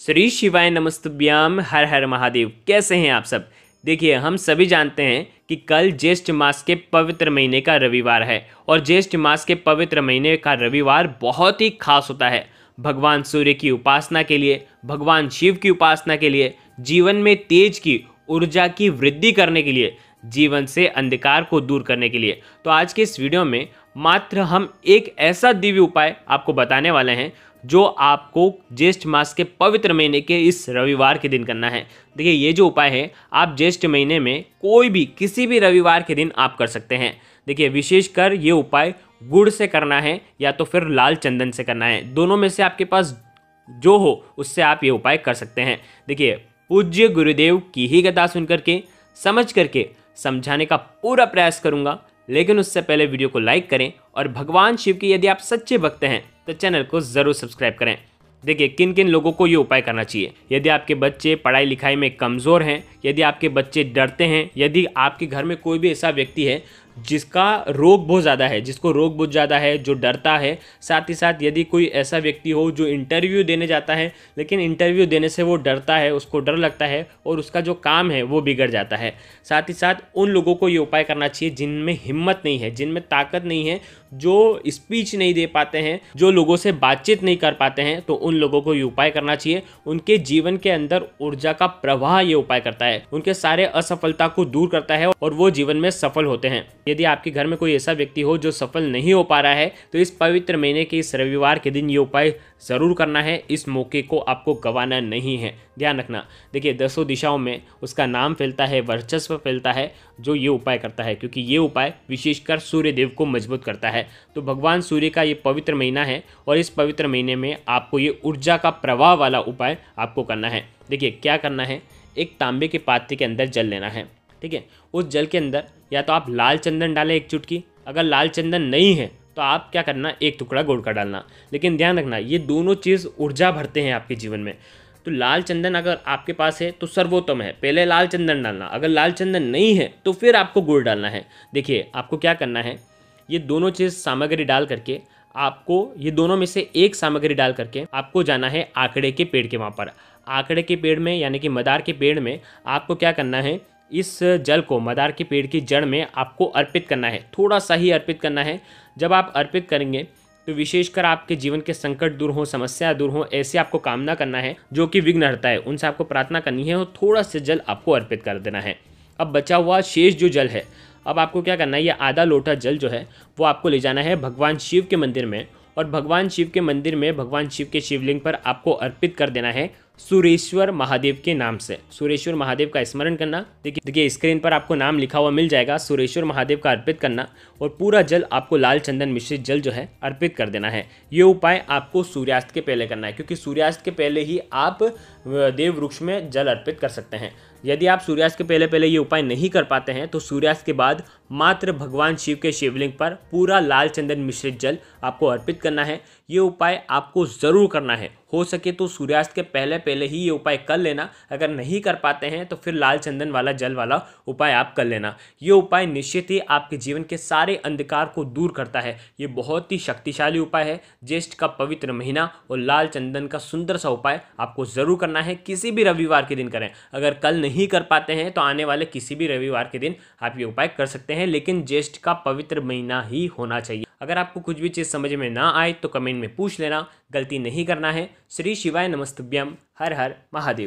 श्री शिवाय नमस्तुभ्याम हर हर महादेव कैसे हैं आप सब देखिए हम सभी जानते हैं कि कल ज्येष्ठ मास के पवित्र महीने का रविवार है और ज्येष्ठ मास के पवित्र महीने का रविवार बहुत ही खास होता है भगवान सूर्य की उपासना के लिए भगवान शिव की उपासना के लिए जीवन में तेज की ऊर्जा की वृद्धि करने के लिए जीवन से अंधकार को दूर करने के लिए तो आज के इस वीडियो में मात्र हम एक ऐसा दिव्य उपाय आपको बताने वाले हैं जो आपको ज्येष्ठ मास के पवित्र महीने के इस रविवार के दिन करना है देखिए ये जो उपाय है आप ज्येष्ठ महीने में कोई भी किसी भी रविवार के दिन आप कर सकते हैं देखिए विशेषकर ये उपाय गुड़ से करना है या तो फिर लाल चंदन से करना है दोनों में से आपके पास जो हो उससे आप ये उपाय कर सकते हैं देखिए पूज्य गुरुदेव की ही कथा सुन करके समझ करके समझाने का पूरा प्रयास करूँगा लेकिन उससे पहले वीडियो को लाइक करें और भगवान शिव के यदि आप सच्चे भक्त हैं तो चैनल को ज़रूर सब्सक्राइब करें देखिए किन किन लोगों को ये उपाय करना चाहिए यदि आपके बच्चे पढ़ाई लिखाई में कमज़ोर हैं यदि आपके बच्चे डरते हैं यदि आपके घर में कोई भी ऐसा व्यक्ति है जिसका रोग बहुत ज़्यादा है जिसको रोग बहुत ज़्यादा है जो डरता है साथ ही साथ यदि कोई ऐसा व्यक्ति हो जो इंटरव्यू देने जाता है लेकिन इंटरव्यू देने से वो डरता है उसको डर लगता है और उसका जो काम है वो बिगड़ जाता है साथ ही साथ उन लोगों को ये उपाय करना चाहिए जिनमें हिम्मत नहीं है जिनमें ताकत नहीं है जो स्पीच नहीं दे पाते हैं जो लोगों से बातचीत नहीं कर पाते हैं तो उन लोगों को ये उपाय करना चाहिए उनके जीवन के अंदर ऊर्जा का प्रवाह ये उपाय करता है उनके सारे असफलता को दूर करता है और वो जीवन में सफल होते हैं यदि आपके घर में कोई ऐसा व्यक्ति हो जो सफल नहीं हो पा रहा है तो इस पवित्र महीने के इस रविवार के दिन ये उपाय ज़रूर करना है इस मौके को आपको गंवाना नहीं है ध्यान रखना देखिए दसों दिशाओं में उसका नाम फैलता है वर्चस्व फैलता है जो ये उपाय करता है क्योंकि ये उपाय विशेषकर सूर्य देव को मजबूत करता है तो भगवान सूर्य का ये पवित्र महीना है और इस पवित्र महीने में आपको ये ऊर्जा का प्रवाह वाला उपाय आपको करना है देखिए क्या करना है एक तांबे के पात्र के अंदर जल लेना है ठीक है उस जल के अंदर या तो आप लाल चंदन डालें एक चुटकी अगर लाल चंदन नहीं है तो आप क्या करना एक टुकड़ा गुड़ का डालना लेकिन ध्यान रखना ये दोनों चीज़ ऊर्जा भरते हैं आपके जीवन में तो लाल चंदन अगर आपके पास है तो सर्वोत्तम है पहले लाल चंदन डालना अगर लाल चंदन नहीं है तो फिर आपको गुड़ डालना है देखिए आपको क्या करना है ये दोनों चीज़ सामग्री डाल करके आपको ये दोनों में से एक सामग्री डाल करके आपको जाना है आंकड़े के पेड़ के वहाँ पर आंकड़े के पेड़ में यानी कि मदार के पेड़ में आपको क्या करना है इस जल को मदार के पेड़ की जड़ में आपको अर्पित करना है थोड़ा सा ही अर्पित करना है जब आप अर्पित करेंगे तो विशेषकर आपके जीवन के संकट दूर हो समस्या दूर हो ऐसे आपको कामना करना है जो कि विघ्न हटता है उनसे आपको प्रार्थना करनी है और थोड़ा सा जल आपको अर्पित कर देना है अब बचा हुआ शेष जो जल है अब आपको क्या करना है ये आधा लोटा जल जो है वो आपको ले जाना है भगवान शिव के मंदिर में और भगवान शिव के मंदिर में भगवान शिव के शिवलिंग पर आपको अर्पित कर देना है सुरेश्वर महादेव के नाम से सुरेश्वर महादेव का स्मरण करना देखिए देखिए स्क्रीन पर आपको नाम लिखा हुआ मिल जाएगा सुरेश्वर महादेव का अर्पित करना और पूरा जल आपको लाल चंदन मिश्रित जल जो है अर्पित कर देना है ये उपाय आपको सूर्यास्त के पहले करना है क्योंकि सूर्यास्त के पहले ही आप देव वृक्ष में जल अर्पित कर सकते हैं यदि आप सूर्यास्त के पहले पहले ये उपाय नहीं कर पाते हैं तो सूर्यास्त के बाद मात्र भगवान शिव के शिवलिंग पर पूरा लाल चंदन मिश्रित जल आपको अर्पित करना है ये उपाय आपको ज़रूर करना है हो सके तो सूर्यास्त के पहले पहले ही ये उपाय कर लेना अगर नहीं कर पाते हैं तो फिर लाल चंदन वाला जल वाला उपाय आप कर लेना ये उपाय निश्चित ही आपके जीवन के सारे अंधकार को दूर करता है ये बहुत ही शक्तिशाली उपाय है ज्येष्ठ का पवित्र महीना और लाल चंदन का सुंदर सा उपाय आपको ज़रूर करना है किसी भी रविवार के दिन करें अगर कल नहीं कर पाते हैं तो आने वाले किसी भी रविवार के दिन आप ये उपाय कर सकते हैं लेकिन ज्येष्ठ का पवित्र महीना ही होना चाहिए अगर आपको कुछ भी चीज़ समझ में ना आए तो कमेंट में पूछ लेना गलती नहीं करना है श्री शिवाय नमस्तभ्यम हर हर महादेव